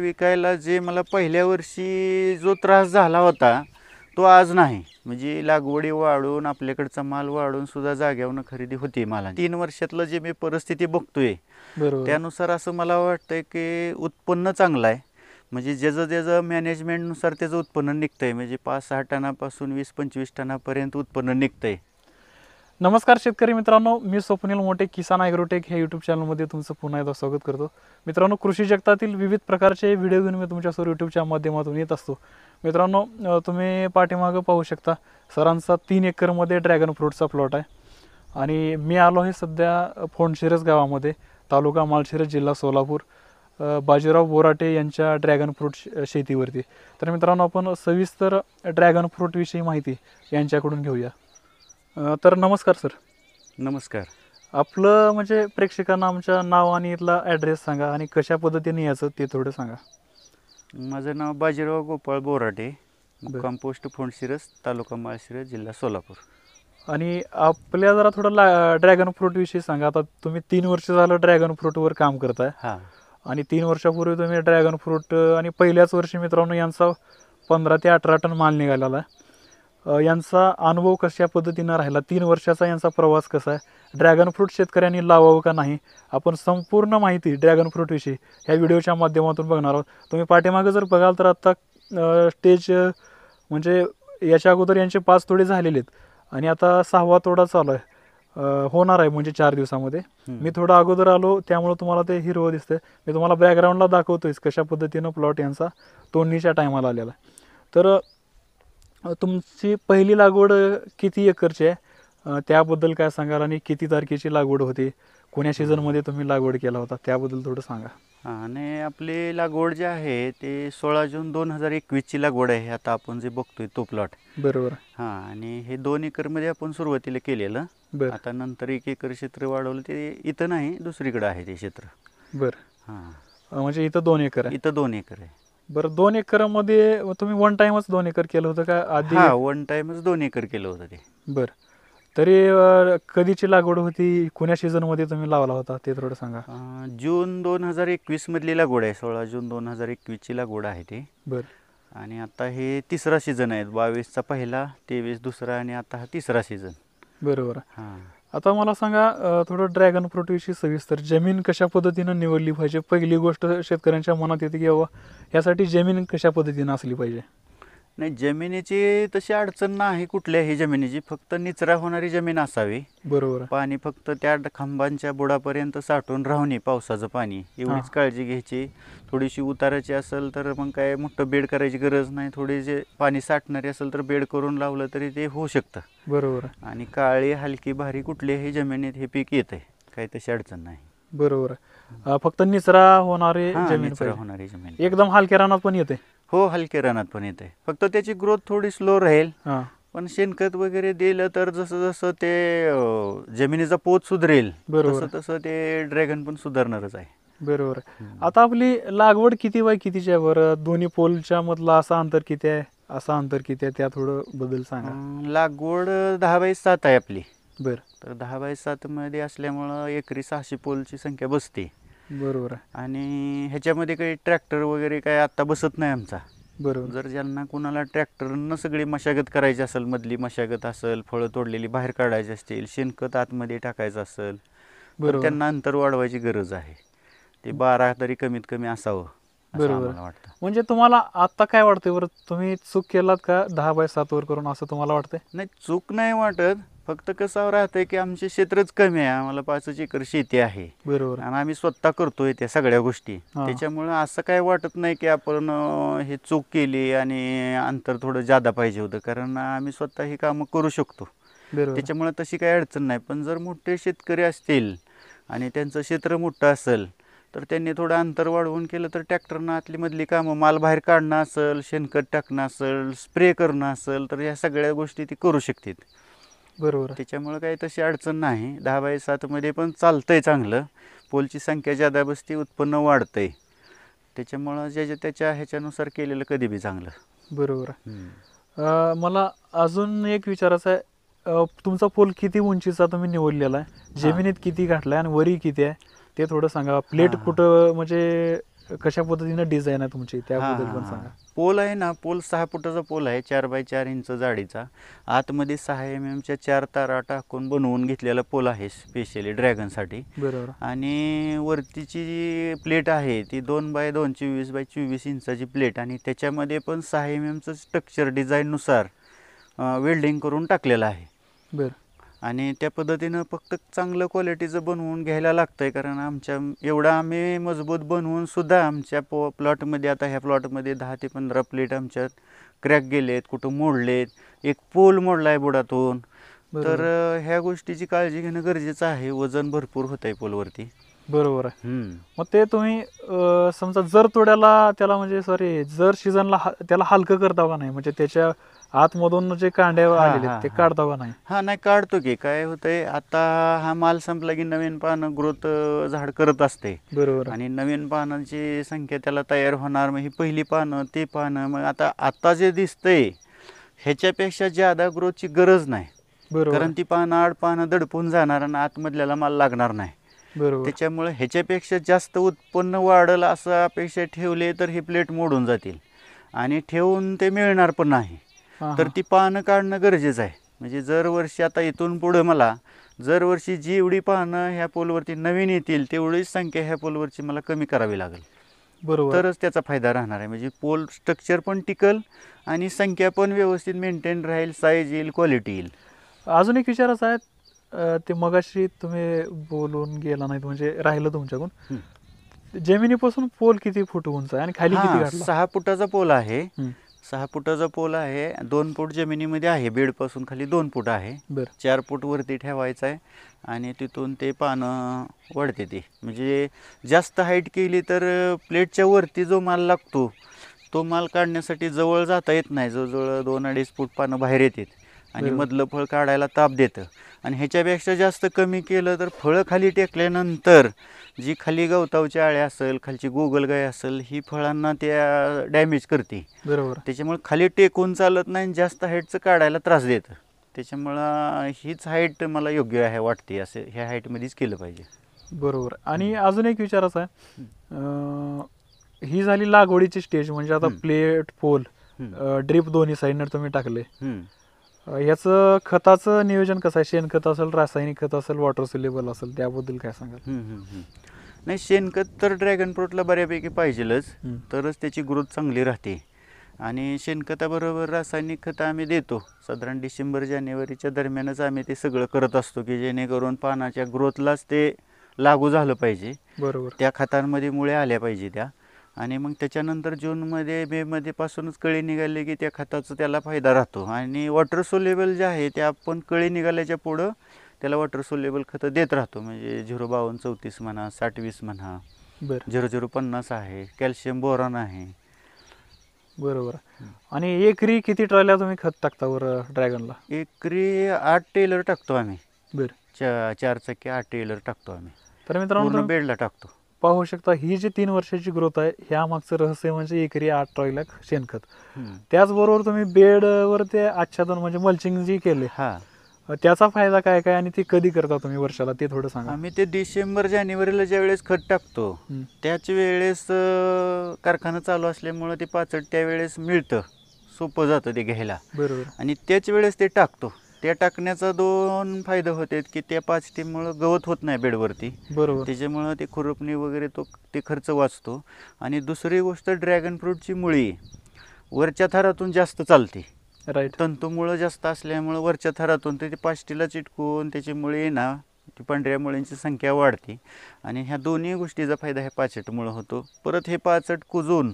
विकायला जे मला पहिल्या वर्षी जो त्रास झाला होता तो आज नाही म्हणजे लागवडी वाढून आपल्याकडचा माल वाढून सुद्धा जाग्यावरनं खरेदी होती मला तीन वर्षातलं जे मी परिस्थिती बघतोय त्यानुसार असं मला वाटतंय की उत्पन्न चांगलं आहे म्हणजे ज्याचं ज्याचं मॅनेजमेंटनुसार त्याचं उत्पन्न निघतंय म्हणजे पाच सहा टनापासून वीस पंचवीस टनापर्यंत उत्पन्न निघतंय नमस्कार शेतकरी मित्रांनो मी स्वप्नील मोठे किसान ॲग्रोटेक हे यूट्यूब चॅनलमध्ये तुमचं पुन्हा एकदा स्वागत करतो मित्रांनो कृषी जगतातील विविध प्रकारचे व्हिडिओ घेऊन मी तुमच्यासोबत यूट्यूबच्या माध्यमातून येत असतो मित्रांनो तुम्ही पाठीमागं पाहू शकता सरांचा तीन एकरमध्ये ड्रॅगन फ्रूटचा प्लॉट आहे आणि मी आलो आहे सध्या फोंडशिरस गावामध्ये तालुका मालशिरस जिल्हा सोलापूर बाजीराव बोराटे यांच्या ड्रॅगन फ्रूट शेतीवरती तर मित्रांनो आपण सविस्तर ड्रॅगन फ्रूटविषयी माहिती यांच्याकडून घेऊया तर नमस्कार सर नमस्कार आपलं म्हणजे प्रेक्षकांना आमच्या नाव आणि इथला ॲड्रेस सांगा आणि कशा पद्धतीने यायचं ते थोडं सांगा माझं नाव बाजीराव गोपाळ बोराटे मुक्काम पोस्ट फोंडशिरस तालुका माळशिरस जिल्हा सोलापूर आणि आपल्या जरा थोडं ला ड्रॅगन फ्रूटविषयी सांगा आता तुम्ही तीन वर्ष झालं ड्रॅगन फ्रूटवर काम करताय हां आणि तीन वर्षापूर्वी तुम्ही ड्रॅगन फ्रूट आणि पहिल्याच वर्षी मित्रांनो यांचा पंधरा ते अठरा टन माल निघालेला यांचा अनुभव कशा पद्धतीनं राहिला तीन वर्षाचा यांचा प्रवास कसा आहे ड्रॅगन फ्रूट शेतकऱ्यांनी लावावं का नाही आपण संपूर्ण माहिती ड्रॅगन फ्रूटविषयी ह्या व्हिडिओच्या माध्यमातून बघणार आहोत तुम्ही पाठीमागं जर बघाल तर आत्ता स्टेज म्हणजे याच्या अगोदर यांचे पाच तोडे झालेले आहेत आणि आता सहावा तोडा चालू आहे होणार आहे म्हणजे चार दिवसामध्ये मी थोडा अगोदर आलो त्यामुळे तुम्हाला ते हिरवं दिसतंय मी तुम्हाला बॅकग्राऊंडला दाखवतोय कशा पद्धतीनं प्लॉट यांचा तोंडीच्या टायमाला आलेला तर तुमची पहिली लागवड किती एकरची आहे त्याबद्दल काय सांगाल आणि किती तारखेची लागवड होती कोण्या सीझनमध्ये तुम्ही लागवड केला होता त्याबद्दल थोडं सांगा आणि आपली लागवड जी आहे ते सोळा जून दोन हजार एकवीसची लागवड आहे आता आपण जे बघतोय तो प्लॉट बरोबर हां आणि हे दोन एकरमध्ये आपण सुरुवातीला केलेलं आता नंतर एक एकर क्षेत्र वाढवलं ते इथं नाही दुसरीकडे आहे ते क्षेत्र बरं हां म्हणजे इथं दोन एकर आहे इथं दोन एकर आहे बर दोन मध्ये तुम्ही वन टाइमच दोन एकर केलं होतं का आधी वन टाइमच दोन एकर केलं होतं ते बरं तरी कधीची लागवड होती कुण्या सीझन मध्ये तुम्ही लावला होता ते थोडं सांगा जून दोन हजार एकवीस मधली लागवड आहे सोळा जून दोन हजार ची लागवड आहे ते बर आणि आता हे तिसरा सीझन आहे बावीसचा पहिला तेवीस दुसरा आणि आता हा तिसरा सीझन बरोबर हां आता मला सांगा थोडं ड्रॅगन फ्रूटविषयी सविस्तर जमीन कशा पद्धतीनं निवडली पाहिजे पहिली गोष्ट शेतकऱ्यांच्या मनात येते की बाबा ह्यासाठी जमीन कशा पद्धतीनं असली पाहिजे नाही जमिनीची तशी अडचण नाही कुठल्याही जमिनीची फक्त निचरा होणारी जमीन असावी बरोबर पाणी फक्त त्या खांबांच्या बुडापर्यंत साठून राहणे पावसाचं पाणी एवढीच काळजी घ्यायची थोडीशी उताराची असेल तर मग काय मोठं बेड करायची गरज नाही थोडी जे पाणी साठणारी असेल तर बेड करून लावलं तरी ते होऊ शकतं बरोबर आणि काळी हलकी भारी कुठल्याही जमिनीत हे पीक येत आहे काही तशी अडचण नाही बरोबर फक्त निचरा होणारी जमीन होणारी जमीन एकदम हलक्या रानात पण येते हो हलके रनात पण येते फक्त त्याची ग्रोथ थोडी स्लो राहील पण शेणखत वगैरे दिलं तर जसं जसं ते जमिनीचा पोत सुधरेल तसं तसं ते ड्रॅगन पण सुधारणारच आहे बरोबर आता आपली लागवड किती बाय कितीच्या बर दोन्ही पोलच्या मधला असा अंतर किती आहे असा अंतर किती आहे त्या थोडं बदल सांगा लागवड दहा बाय सात आहे आपली बर तर दहा बाय सात मध्ये असल्यामुळं एकरी सहाशे पोलची संख्या बसते बरोबर आणि ह्याच्यामध्ये काही ट्रॅक्टर वगैरे काय आता बसत नाही आमचा बरोबर जर ज्यांना कुणाला ट्रॅक्टरनं सगळी मशागत करायची असेल मधली मशागत असेल फळं तोडलेली बाहेर काढायची असतील शेणखत आतमध्ये टाकायचं असेल बरोबर त्यांना अंतर वाढवायची गरज आहे ते बारा तरी कमीत कमी असावं बरोबर म्हणजे तुम्हाला आता काय वाटतं बरं तुम्ही चूक केलात का दहा बाय सात वर करून असं तुम्हाला वाटतंय नाही चूक नाही वाटत फक्त कसं राहतंय की आमचे क्षेत्रच कमी आहे आम्हाला पाचच एकर शेती आहे बरोबर आणि आम्ही स्वतः करतोय त्या सगळ्या गोष्टी त्याच्यामुळे त्याच्यामुळं असं काय वाटत नाही की आपण हे चूक केली आणि अंतर थोडं जादा पाहिजे होतं कारण आम्ही स्वतः ही कामं करू शकतो त्याच्यामुळे तशी काही अडचण नाही पण जर मोठे शेतकरी असतील आणि त्यांचं क्षेत्र मोठं असेल तर त्यांनी थोडं अंतर वाढवून केलं तर ट्रॅक्टरनं आतली मधली कामं माल बाहेर काढणं असेल शेणखत टाकणं असेल स्प्रे करणं असेल तर या सगळ्या गोष्टी ती करू शकतील बरोबर त्याच्यामुळे काही तशी अडचण नाही दहा बाय सातमध्ये पण चालतंय चांगलं पोलची संख्या ज्यादा बसती उत्पन्न वाढतंय त्याच्यामुळं जे त्याच्या ह्याच्यानुसार केलेलं कधी बी चांगलं बरोबर मला अजून एक विचारायचं आहे तुमचा पोल किती उंचीचा तुम्ही निवडलेला आहे जमिनीत किती आहे आणि वरी किती आहे ते थोडं सांगा प्लेट कुठं म्हणजे कशा पद्धतीनं डिझाईन आहे तुमची त्याबद्दल पोल आहे ना पोल सहा फुटाचा पोल आहे चार बाय चार इंच जाडीचा आतमध्ये सहा एम एमच्या चार तारा टाकून बनवून घेतलेला पोल आहे स्पेशली ड्रॅगनसाठी बरोबर आणि वरतीची जी प्लेट आहे ती दोन बाय दोन चोवीस बाय चोवीस इंचाची प्लेट आणि त्याच्यामध्ये पण सहा एम एमचं स्ट्रक्चर डिझाईननुसार वेल्डिंग करून टाकलेलं आहे बरं आणि त्या पद्धतीनं फक्त चांगलं क्वालिटीचं बनवून घ्यायला लागतं आहे कारण आमच्या एवढा आम्ही मजबूत बनवून सुद्धा आमच्या पो प्लॉटमध्ये आता ह्या प्लॉटमध्ये दहा ते पंधरा प्लेट आमच्या क्रॅक गेलेत कुठं मोडलेत एक पोल मोडला आहे बुडातून तर ह्या गोष्टीची काळजी घेणं गरजेचं आहे वजन भरपूर होत आहे पोलवरती बरोबर आहे मग ते तुम्ही समजा जर तोड्याला त्याला म्हणजे सॉरी जर सीझनला त्याला हलकं करता का नाही म्हणजे त्याच्या आतमधून जे कांड्या आलेले ते काढता का नाही हा नाही काढतो की काय होतंय आता हा माल संपला की नवीन पानं ग्रोथ झाड करत असते बरोबर आणि नवीन पानांची संख्या त्याला तयार होणार मग ही पहिली पानं ते पानं मग आता आता जे दिसतंय ह्याच्यापेक्षा ज्यादा ग्रोथची गरज नाही बरोबर कारण ती पानं आड पानं दडपून जाणार आणि आतमधल्याला माल लागणार नाही त्याच्यामुळे ह्याच्यापेक्षा जास्त उत्पन्न वाढलं असं अपेक्षा ठेवले तर हे प्लेट मोडून जातील आणि ठेवून ते मिळणार पण नाही तर ती पानं काढणं गरजेचं आहे म्हणजे जर वर्षी आता इथून पुढे मला जर वर्षी जी एवढी पानं ह्या पोलवरती नवीन येतील तेवढीच संख्या ह्या पोलवरची मला कमी करावी लागेल बरोबर तरच त्याचा फायदा राहणार आहे म्हणजे पोल स्ट्रक्चर पण टिकल आणि संख्या पण व्यवस्थित मेंटेन राहील साईज येईल क्वालिटी येईल अजून एक विचार असा आहे ते मगाशी तुम्ही बोलून गेला नाहीत म्हणजे राहिलं तुमच्याकडून जमिनीपासून पोल किती फूट उंच आहे आणि खाली किती सहा फुटाचा पोल आहे सहा फुटाचा पोल आहे दोन फूट जमिनीमध्ये आहे बेडपासून खाली दोन फूट आहे चार फूट वरती ठेवायचा आहे आणि तिथून ते पानं वाढते ते म्हणजे जास्त हाईट केली तर प्लेटच्या वरती जो माल लागतो तो माल काढण्यासाठी जवळ जाता येत नाही जवळजवळ दोन अडीच फूट पानं बाहेर येतात आणि मधलं फळ काढायला ताप देतं आणि ह्याच्यापेक्षा जास्त कमी केलं तर फळं खाली टेकल्यानंतर जी खाली गवतावची आळे असेल खालची गोगलगाय असेल ही फळांना त्या डॅमेज करते बरोबर त्याच्यामुळे खाली टेकून चालत नाही आणि जास्त हाईटचं काढायला त्रास देतं त्याच्यामुळं हीच हाईट मला योग्य आहे वाटते असे ह्या हाईटमध्येच केलं पाहिजे बरोबर आणि अजून एक विचार आहे ही झाली लागवडीची स्टेज म्हणजे आता प्लेट पोल ड्रीप दोन्ही साईडनं तुम्ही टाकले याचं खताचं नियोजन कसं आहे शेणखत असेल रासायनिक खत असेल वॉटर सुलेबल असेल त्याबद्दल काय सांगाल नाही शेणखत तर ड्रॅगन फ्रूटला बऱ्यापैकी पाहिजेलच तरच त्याची ग्रोथ चांगली राहते आणि शेणखताबरोबर रासायनिक खतं आम्ही देतो साधारण डिसेंबर जानेवारीच्या दरम्यानच आम्ही ते सगळं करत असतो की जेणेकरून पानाच्या ग्रोथलाच ते लागू झालं पाहिजे बरोबर त्या खतांमध्ये मुळे आल्या पाहिजे त्या आणि मग त्याच्यानंतर जूनमध्ये मेमध्ये पासूनच कळी निघाली की त्या खताचा त्याला फायदा राहतो आणि वॉटर सोलेबल जे आहे ते आपण कळी निघाल्याच्या पुढं त्याला वॉटर सोलेबल खतं देत राहतो म्हणजे झिरो बावन्न चौतीस म्हणा साठ वीस म्हणा बरं झिरो झिरो पन्नास आहे कॅल्शियम बोरॉन आहे बरोबर आणि एकरी किती ट्रॉल्या तुम्ही खत टाकता बरं ड्रॅगनला एकरी आठ टेलर टाकतो आम्ही बरं चार चारचाकी आठ टेलर टाकतो आम्ही तर मित्रांनो बेडला टाकतो पाहू शकता ही जी तीन वर्षाची ग्रोथ आहे ह्या मागचं रहस्य म्हणजे एकरी आठ लाख शेणखत त्याचबरोबर तुम्ही बेडवर ते आच्छादन म्हणजे मल्चिंग जी केले त्याचा फायदा काय काय आणि ते कधी करता तुम्ही वर्षाला ते थोडं सांगा आम्ही ते डिसेंबर जानेवारीला ज्या वेळेस खत टाकतो त्याच वेळेस कारखाना चालू असल्यामुळे ते पाचट वेळेस मिळतं सोपं जातं ते घ्यायला बरोबर आणि त्याच वेळेस ते टाकतो ते टाकण्याचा दोन फायदे होते की त्या पाचटीमुळं गवत होत नाही बेडवरती बरोबर त्याच्यामुळं ते खुरपणी वगैरे तो ते खर्च वाचतो आणि दुसरी गोष्ट ड्रॅगन फ्रूटची मुळी वरच्या थरातून जास्त चालते राईट तंतुमुळं जास्त असल्यामुळं वरच्या थरातून ते पाचटीला चिटकून त्याची मुळी ना ती पांढऱ्या मुळ्यांची संख्या वाढते आणि ह्या दोन्ही गोष्टीचा फायदा हे पाचटमुळं होतो परत हे पाचट कुजून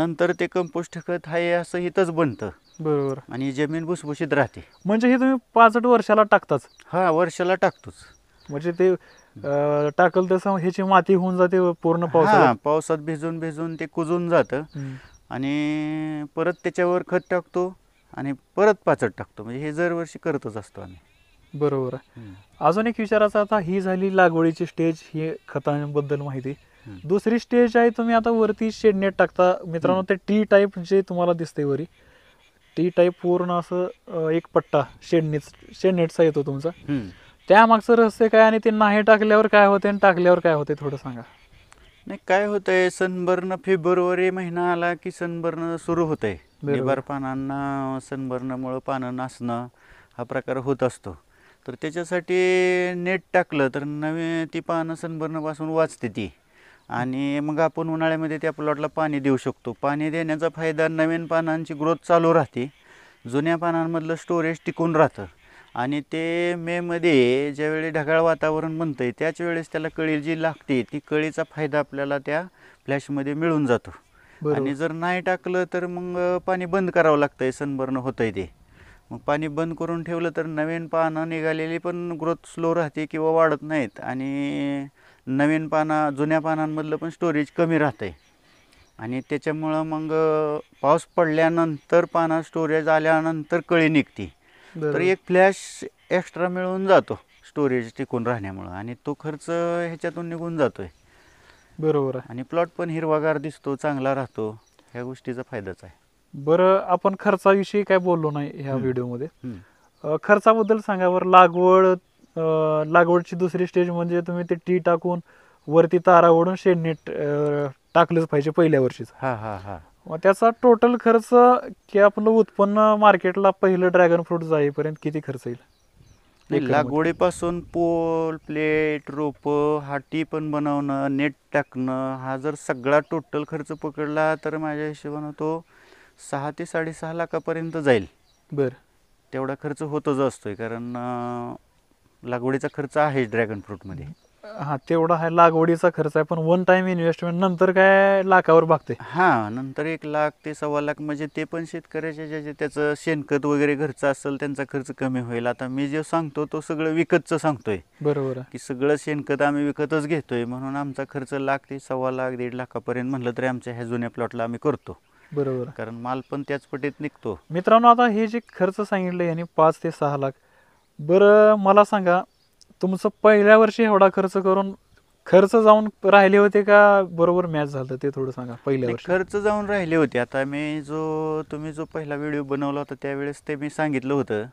नंतर ते कंपोस्ट खत आहे असं हितच बनतं बरोबर आणि जमीन भुसभुशीत राहते म्हणजे हे तुम्ही पाचट वर्षाला टाकताच हा वर्षाला टाकतोच म्हणजे ते टाकल तसं ह्याची माती होऊन जाते पूर्ण पावसा पावसात भिजून भिजून ते कुजून जातं आणि परत त्याच्यावर खत टाकतो आणि परत पाचट टाकतो म्हणजे हे दरवर्षी करतच असतो आम्ही बरोबर अजून एक विचाराचा आता ही झाली लागवडीची स्टेज ही खतांबद्दल माहिती दुसरी स्टेज आहे तुम्ही आता वरती शेडनेट टाकता मित्रांनो ते टी टाईप जे तुम्हाला दिसते वरी टी टाईप पूर्ण असं एक पट्टा शेडनेट शेडनेटचा येतो तुमचा त्यामागचं रहस्य काय आणि ते नाही टाकल्यावर काय होते आणि टाकल्यावर काय होते थोडं सांगा नाही काय आहे सनबर्न फेब्रुवारी महिना आला की सनबर्न सुरू होत आहे निबार पानांना सनबर्नमुळं पानं नासणं हा प्रकार होत असतो तर त्याच्यासाठी नेट टाकलं तर नवीन ती पानं सनबर्नपासून वाचते ती आणि मग आपण उन्हाळ्यामध्ये त्या प्लॉटला पाणी देऊ शकतो पाणी देण्याचा फायदा नवीन पानांची ग्रोथ चालू राहते जुन्या पानांमधलं स्टोरेज टिकून राहतं आणि ते मेमध्ये ज्यावेळी ढगाळ वातावरण बनतं आहे त्याच वेळेस त्याला कळी जी लागते ती कळीचा फायदा आपल्याला त्या फ्लॅशमध्ये मिळून जातो आणि जर नाही टाकलं तर मग पाणी बंद करावं लागतं आहे सनबर्न होतं आहे ते मग पाणी बंद करून ठेवलं तर नवीन पानं निघालेली पण ग्रोथ स्लो राहते किंवा वाढत नाहीत आणि नवीन पाना जुन्या पानांमधलं पण स्टोरेज कमी राहतं आहे आणि त्याच्यामुळं मग पाऊस पडल्यानंतर पाना स्टोरेज आल्यानंतर कळी निघते तर एक फ्लॅश एक्स्ट्रा मिळून जातो स्टोरेज टिकून राहण्यामुळं आणि तो खर्च ह्याच्यातून निघून जातोय बरोबर आहे आणि प्लॉट पण हिरवागार दिसतो चांगला राहतो ह्या गोष्टीचा फायदाच आहे बरं आपण खर्चाविषयी काय बोललो नाही ह्या व्हिडिओमध्ये खर्चाबद्दल सांगा बरं लागवड लागवडची दुसरी स्टेज म्हणजे तुम्ही ते टी टाकून वरती तारा ओढून शेड टाकलंच पाहिजे पहिल्या वर्षीच मग त्याचा टोटल खर्च की आपलं उत्पन्न मार्केटला पहिलं ड्रॅगन फ्रूट जाईपर्यंत किती खर्च येईल लागवडीपासून पोल प्लेट रोप टी पण बनवणं नेट टाकणं हा जर सगळा टोटल खर्च पकडला तर माझ्या हिशोबानं तो सहा ते साडेसहा लाखापर्यंत जाईल बरं तेवढा खर्च होतच असतोय कारण लागवडीचा खर्च आहे ड्रॅगन फ्रूटमध्ये हा तेवढा आहे लागवडीचा खर्च आहे पण वन टाइम इन्व्हेस्टमेंट नंतर काय लाखावर भागते हा नंतर एक लाख ते सव्वा लाख म्हणजे ते पण शेतकऱ्याच्या ज्याचे त्याचं शेणखत वगैरे घरचं असेल त्यांचा खर्च कमी होईल आता मी जे सांगतो तो सगळं विकतचं सांगतोय बरोबर की सगळं शेणखत आम्ही विकतच घेतोय म्हणून आमचा खर्च लाख ते सव्वा लाख दीड लाखापर्यंत म्हणलं तरी आमच्या ह्या जुन्या प्लॉटला आम्ही करतो बरोबर कारण माल पण त्याच पटीत निघतो मित्रांनो आता हे जे खर्च सांगितले यांनी पाच ते सहा लाख बरं मला सांगा तुमचं पहिल्या वर्षी एवढा खर्च करून खर्च जाऊन राहिले होते का बरोबर मॅच झालं ते थोडं सांगा पहिल्या वर्षी खर्च जाऊन राहिले होते आता मी जो तुम्ही जो पहिला व्हिडिओ बनवला होता त्यावेळेस ते मी सांगितलं होतं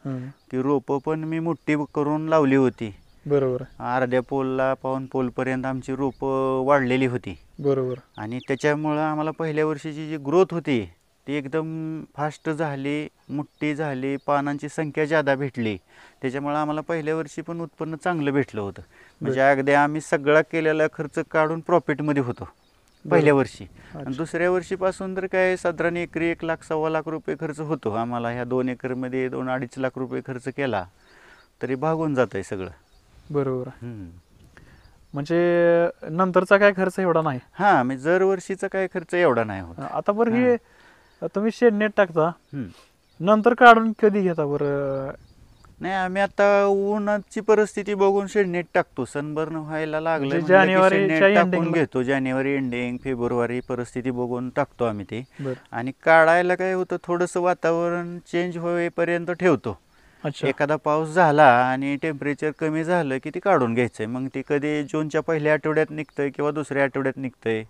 की रोपं पण मी मोठी करून लावली होती बरोबर अर्ध्या पोलला पाऊन पर्यंत आमची रोपं वाढलेली होती बरोबर आणि त्याच्यामुळं आम्हाला पहिल्या वर्षीची जी ग्रोथ होती ती एकदम फास्ट झाली मोठी झाली पानांची संख्या ज्यादा भेटली त्याच्यामुळे आम्हाला पहिल्या वर्षी पण उत्पन्न चांगलं भेटलं होतं म्हणजे अगदी आम्ही सगळा केलेला खर्च काढून प्रॉफिटमध्ये होतो पहिल्या वर्षी आणि दुसऱ्या वर्षीपासून तर काय साधारण एकरी एक लाख सव्वा लाख रुपये खर्च होतो आम्हाला ह्या दोन एकरमध्ये दोन अडीच लाख रुपये खर्च केला तरी भागून जात आहे सगळं बरोबर म्हणजे नंतरचा काय खर्च एवढा नाही हा मी म्हणजे जर वर्षीचा काय खर्च एवढा नाही होता आता बरं हे तुम्ही नेट टाकता नंतर काढून कधी घेता बरं नाही आम्ही आता उन्हाची परिस्थिती बघून नेट टाकतो सनबर्न व्हायला लागलं म्हणजे जानेवारी टाकून घेतो जानेवारी एंडिंग फेब्रुवारी परिस्थिती बघून टाकतो आम्ही ते आणि काढायला काय होतं थोडस वातावरण चेंज होईपर्यंत ठेवतो एखादा पाऊस झाला आणि टेम्परेचर कमी झालं की ते काढून घ्यायचंय मग ती कधी जूनच्या पहिल्या आठवड्यात निघतंय किंवा दुसऱ्या आठवड्यात निघतंय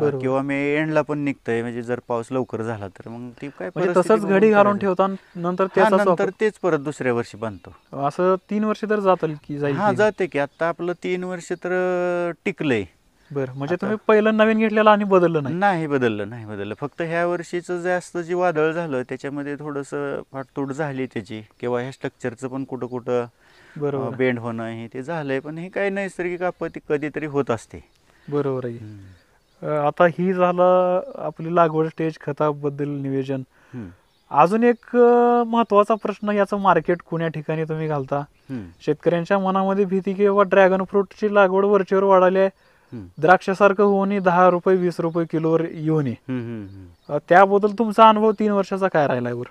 किंवा मे एंडला पण निघतंय म्हणजे जर पाऊस लवकर झाला तर मग ती काय म्हणजे तसंच घडी घालून ठेवता नंतर नंतर तेच परत दुसऱ्या वर्षी बांधतो असं तीन वर्ष तर जात की जाईल हा जाते की आता आपलं तीन वर्ष तर टिकलय टिकलंय बरं म्हणजे तुम्ही पहिलं नवीन घेतलेलं आणि बदललं नाही बदललं नाही बदललं फक्त ह्या वर्षीचं जास्त जे वादळ झालं त्याच्यामध्ये थोडस फाटतूट झाली त्याची किंवा ह्या स्ट्रक्चरचं पण कुठं कुठं बरोबर बेंड होणं हे ते झालंय पण हे काही नैसर्गिक आपत्ती कधीतरी होत असते बरोबर आहे आता ही झालं आपली लागवड स्टेज खताबद्दल नियोजन अजून एक महत्वाचा प्रश्न याचं मार्केट कुण्या ठिकाणी तुम्ही घालता शेतकऱ्यांच्या मनामध्ये भीती किंवा ड्रॅगन फ्रूटची लागवड वरचेवर वाढाली आहे द्राक्षासारखं होऊन दहा रुपये वीस रुपये किलोवर येऊन त्याबद्दल तुमचा अनुभव तीन वर्षाचा काय राहिलाय वर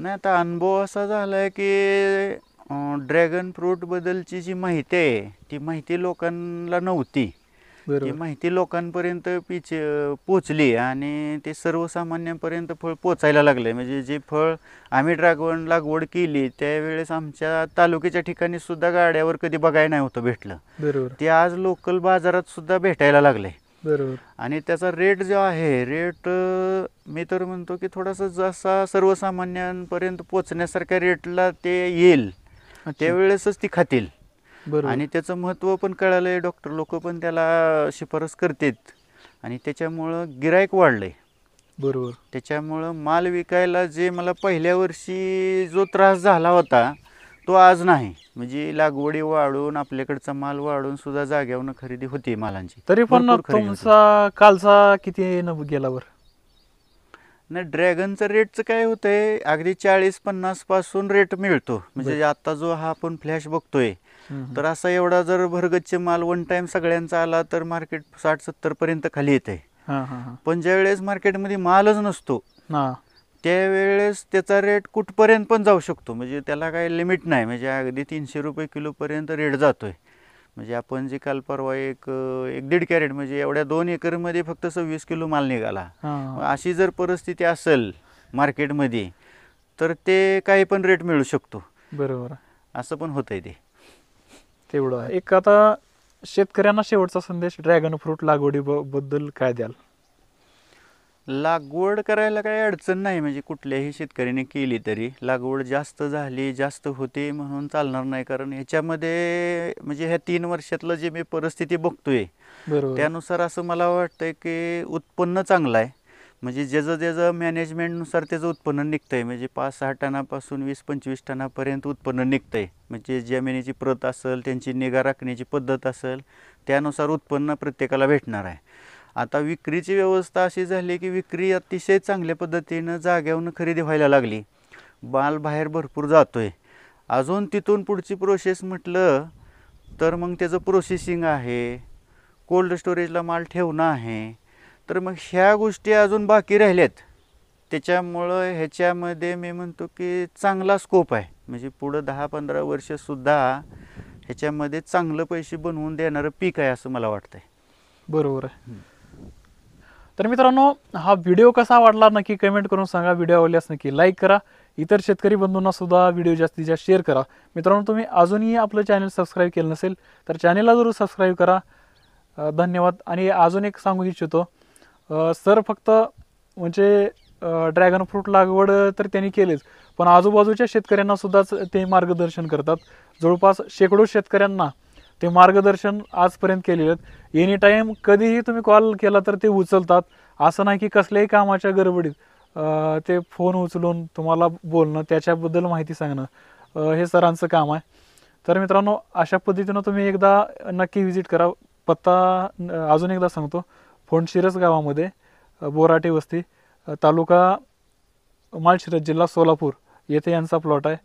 नाही आता अनुभव असा झालाय की ड्रॅगन फ्रूट बद्दलची जी माहिती आहे ती माहिती लोकांना नव्हती ही माहिती लोकांपर्यंत पिच पोचली आणि ते सर्वसामान्यांपर्यंत फळ पोचायला लागले म्हणजे जे फळ आम्ही ड्रागवण लागवड केली त्यावेळेस आमच्या तालुक्याच्या ठिकाणी सुद्धा गाड्यावर कधी बघायला नाही होतं भेटलं बरोबर ते आज लोकल बाजारात सुद्धा भेटायला लागले बरोबर आणि त्याचा रेट जो आहे रेट मी तर म्हणतो की थोडासा जसा सर्वसामान्यांपर्यंत पोचण्यासारख्या रेटला ते येईल त्यावेळेसच ती खातील आणि त्याचं महत्व पण कळालंय डॉक्टर लोक पण त्याला शिफारस करतात आणि त्याच्यामुळं गिरायक वाढलंय बरोबर त्याच्यामुळं माल विकायला जे मला पहिल्या वर्षी जो त्रास झाला होता तो आज नाही म्हणजे लागवडी वाढून आपल्याकडचा माल वाढून सुद्धा जाग्यावर खरेदी होती मालांची तरी पण तुमचा कालचा किती गेल्यावर गेलावर नाही ड्रॅगनचं रेटचं काय होतंय अगदी चाळीस पन्नास पासून रेट मिळतो म्हणजे आता जो हा आपण फ्लॅश बघतोय तर असा एवढा जर भरगच्चे माल वन टाइम सगळ्यांचा आला तर मार्केट साठ सत्तर पर्यंत खाली येते पण ज्या वेळेस मार्केटमध्ये मालच नसतो त्यावेळेस त्याचा रेट कुठपर्यंत पण जाऊ शकतो म्हणजे त्याला काही लिमिट नाही म्हणजे अगदी तीनशे रुपये किलो पर्यंत रेट जातोय म्हणजे आपण जे काल परवा एक एक दीड कॅरेट म्हणजे एवढ्या दोन एकर मध्ये फक्त सव्वीस किलो माल निघाला अशी जर परिस्थिती असेल मार्केटमध्ये तर ते काही पण रेट मिळू शकतो बरोबर असं पण होतंय ते तेवढं आहे एक आता शेतकऱ्यांना शेवटचा संदेश ड्रॅगन फ्रूट लागवडी बद्दल काय द्याल लागवड करायला काही अडचण नाही म्हणजे कुठल्याही शेतकऱ्याने केली तरी लागवड जास्त झाली जास्त होते म्हणून चालणार नाही कारण याच्यामध्ये म्हणजे ह्या तीन वर्षातलं जे मी परिस्थिती बघतोय त्यानुसार असं मला वाटतंय की उत्पन्न चांगलं आहे म्हणजे ज्याचं ज्याचं मॅनेजमेंटनुसार त्याचं उत्पन्न निघतं आहे म्हणजे पाच सहा टनापासून वीस पंचवीस टनापर्यंत उत्पन्न निघतं आहे म्हणजे जमिनीची प्रत असेल त्यांची निगा राखण्याची पद्धत असेल त्यानुसार उत्पन्न प्रत्येकाला भेटणार आहे आता विक्रीची व्यवस्था अशी झाली की विक्री अतिशय चांगल्या पद्धतीनं जाग्यावरून खरेदी व्हायला लागली बाल बाहेर भरपूर जातो आहे अजून तिथून पुढची प्रोसेस म्हटलं तर मग त्याचं प्रोसेसिंग आहे कोल्ड स्टोरेजला माल ठेवणं आहे तर मग ह्या गोष्टी अजून बाकी राहिल्यात त्याच्यामुळं ह्याच्यामध्ये मी म्हणतो की चांगला स्कोप आहे म्हणजे पुढं दहा पंधरा वर्षसुद्धा ह्याच्यामध्ये चांगलं पैसे बनवून देणारं पीक आहे असं मला वाटतंय बरोबर आहे तर मित्रांनो हा व्हिडिओ कसा वाटला नक्की कमेंट करून सांगा व्हिडिओ आवडल्यास नक्की लाईक करा इतर शेतकरी बंधूंना सुद्धा व्हिडिओ जास्तीत जास्त शेअर करा मित्रांनो तुम्ही अजूनही आपलं चॅनल सबस्क्राईब केलं नसेल तर चॅनेलला जरूर सबस्क्राईब करा धन्यवाद आणि अजून एक सांगू इच्छितो सर फक्त म्हणजे ड्रॅगन फ्रूट लागवड तर त्यांनी केलीच पण आजूबाजूच्या शेतकऱ्यांना सुद्धाच ते मार्गदर्शन करतात जवळपास शेकडो शेतकऱ्यांना ते मार्गदर्शन आजपर्यंत केलेले आहेत एनी टाईम कधीही तुम्ही कॉल केला तर ते उचलतात असं नाही की कसल्याही कामाच्या गडबडीत ते फोन उचलून तुम्हाला बोलणं त्याच्याबद्दल माहिती सांगणं हे सरांचं काम आहे तर मित्रांनो अशा पद्धतीनं तुम्ही एकदा नक्की व्हिजिट करा पत्ता अजून एकदा सांगतो फोंडशिरस गावामध्ये बोराटी वस्ती तालुका माळशिरस जिल्हा सोलापूर येथे यांचा प्लॉट आहे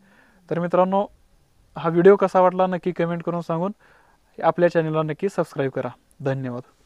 तर मित्रांनो हा व्हिडिओ कसा वाटला नक्की कमेंट करून सांगून आपल्या चॅनलला नक्की सबस्क्राईब करा धन्यवाद